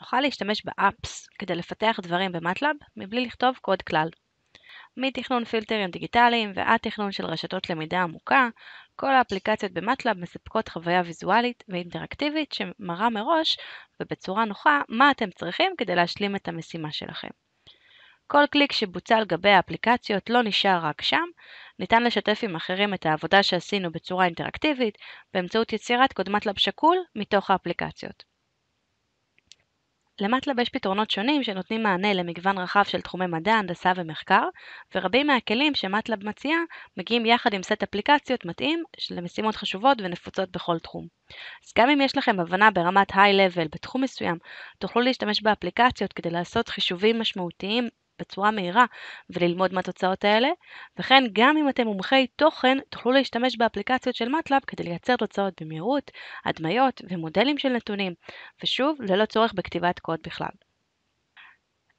נוכל להשתמש באפס כדי לפתח דברים במטלאב מבלי לכתוב קוד כלל. מתכנון פילטרים דיגיטליים ועד תכנון של רשתות למידה עמוקה, כל האפליקציות במטלאב מספקות חוויה ויזואלית ואינטראקטיבית שמראה מראש ובצורה נוחה מה אתם צריכים כדי להשלים את המשימה שלכם. כל קליק שבוצע על גבי האפליקציות לא נשאר רק שם, ניתן לשתף עם אחרים את העבודה שעשינו בצורה אינטראקטיבית באמצעות יצירת קודמת לב שקול מתוך האפליקציות. למטלב יש פתרונות שונים שנותנים מענה למגוון רחב של תחומי מדע, הנדסה ומחקר, ורבים מהכלים שמטלב מציעה מגיעים יחד עם סט אפליקציות מתאים למשימות חשובות ונפוצות בכל תחום. אז גם אם יש לכם הבנה ברמת היי-לבל בתחום מסוים, תוכלו להשתמש באפליקציות כדי לעשות חישובים משמעותיים בצורה מהירה וללמוד מהתוצאות האלה, וכן גם אם אתם מומחי תוכן, תוכלו להשתמש באפליקציות של מטלאב כדי לייצר תוצאות במהירות, הדמיות ומודלים של נתונים, ושוב, ללא צורך בכתיבת קוד בכלל.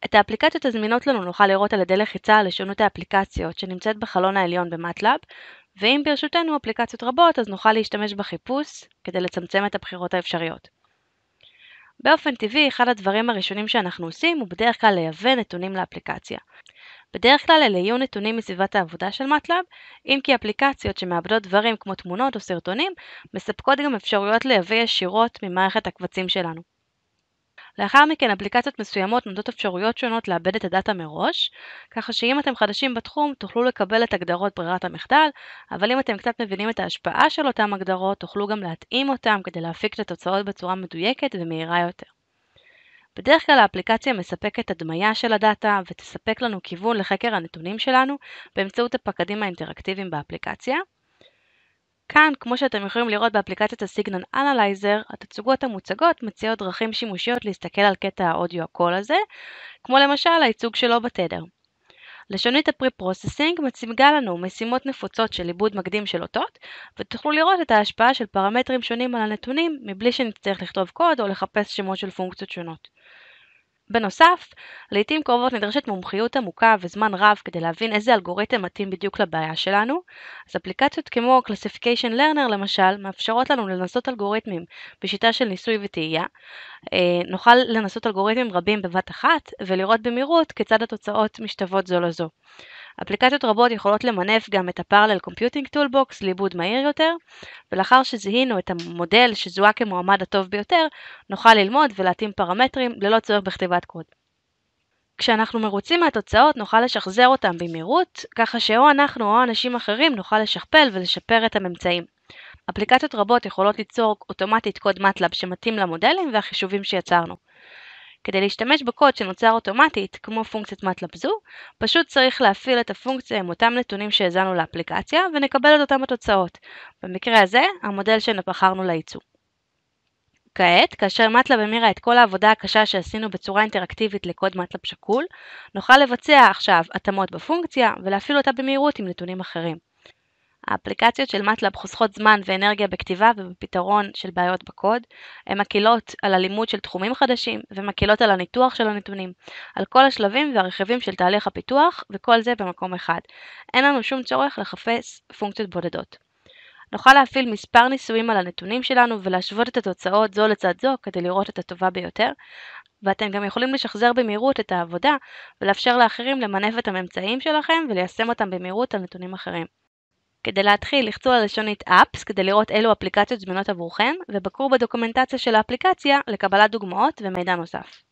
את האפליקציות הזמינות לנו נוכל לראות על ידי לחיצה על לשונות האפליקציות שנמצאת בחלון העליון במטלאב, ואם ברשותנו אפליקציות רבות אז נוכל להשתמש בחיפוש כדי לצמצם את הבחירות האפשריות. באופן טבעי, אחד הדברים הראשונים שאנחנו עושים הוא בדרך כלל לייבא נתונים לאפליקציה. בדרך כלל אלה יהיו נתונים מסביבת העבודה של מטלאב, אם כי אפליקציות שמעבדות דברים כמו תמונות או סרטונים, מספקות גם אפשרויות לייבא ישירות ממערכת הקבצים שלנו. לאחר מכן אפליקציות מסוימות נותנות אפשרויות שונות לעבד את הדאטה מראש, ככה שאם אתם חדשים בתחום תוכלו לקבל את הגדרות ברירת המחדל, אבל אם אתם קצת מבינים את ההשפעה של אותן הגדרות תוכלו גם להתאים אותם כדי להפיק את התוצאות בצורה מדויקת ומהירה יותר. בדרך כלל האפליקציה מספקת הדמיה של הדאטה ותספק לנו כיוון לחקר הנתונים שלנו באמצעות הפקדים האינטראקטיביים באפליקציה. כאן, כמו שאתם יכולים לראות באפליקציית הסיגנון אנלייזר, התצוגות המוצגות מציעות דרכים שימושיות להסתכל על קטע האודיו הקול הזה, כמו למשל הייצוג שלו בתדר. לשונית הפרי-פרוססינג מציגה לנו משימות נפוצות של עיבוד מקדים של אותות, ותוכלו לראות את ההשפעה של פרמטרים שונים על הנתונים מבלי שנצטרך לכתוב קוד או לחפש שמות של פונקציות שונות. בנוסף, לעיתים קרובות נדרשת מומחיות עמוקה וזמן רב כדי להבין איזה אלגוריתם מתאים בדיוק לבעיה שלנו, אז אפליקציות כמו Classification Learner למשל, מאפשרות לנו לנסות אלגוריתמים בשיטה של ניסוי וטעייה. אה, נוכל לנסות אלגוריתמים רבים בבת אחת ולראות במהירות כיצד התוצאות משתוות זו לזו. אפליקציות רבות יכולות למנף גם את ה-Parallel Computing Toolbox לעיבוד מהיר יותר, ולאחר שזיהינו את המודל שזוהה כמועמד הטוב ביותר, נוכל ללמוד ולהתאים פרמטרים ללא צורך בכתיבת קוד. כשאנחנו מרוצים מהתוצאות נוכל לשחזר אותם במהירות, ככה שאו אנחנו או אנשים אחרים נוכל לשכפל ולשפר את הממצאים. אפליקציות רבות יכולות ליצור אוטומטית קוד מטלאב שמתאים למודלים והחישובים שיצרנו. כדי להשתמש בקוד שנוצר אוטומטית, כמו פונקציית מטלאפ זו, פשוט צריך להפעיל את הפונקציה עם אותם נתונים שהזנו לאפליקציה, ונקבל את אותם התוצאות. במקרה הזה, המודל שבחרנו לייצוא. כעת, כאשר מטלב המירה את כל העבודה הקשה שעשינו בצורה אינטראקטיבית לקוד מטלב שקול, נוכל לבצע עכשיו התאמות בפונקציה ולהפעיל אותה במהירות עם נתונים אחרים. האפליקציות של מטלאב חוסכות זמן ואנרגיה בכתיבה ובפתרון של בעיות בקוד, הן מקלות על הלימוד של תחומים חדשים ומקלות על הניתוח של הנתונים, על כל השלבים והרכיבים של תהליך הפיתוח, וכל זה במקום אחד. אין לנו שום צורך לחפש פונקציות בודדות. נוכל להפעיל מספר ניסויים על הנתונים שלנו ולהשוות את התוצאות זו לצד זו כדי לראות את הטובה ביותר, ואתם גם יכולים לשחזר במהירות את העבודה ולאפשר לאחרים למנף את הממצאים שלכם וליישם אותם במהירות על נתונים אחרים. כדי להתחיל לחצו על לשונית apps כדי לראות אילו אפליקציות זמינות עבורכם ובקרו בדוקומנטציה של האפליקציה לקבלת דוגמאות ומידע נוסף.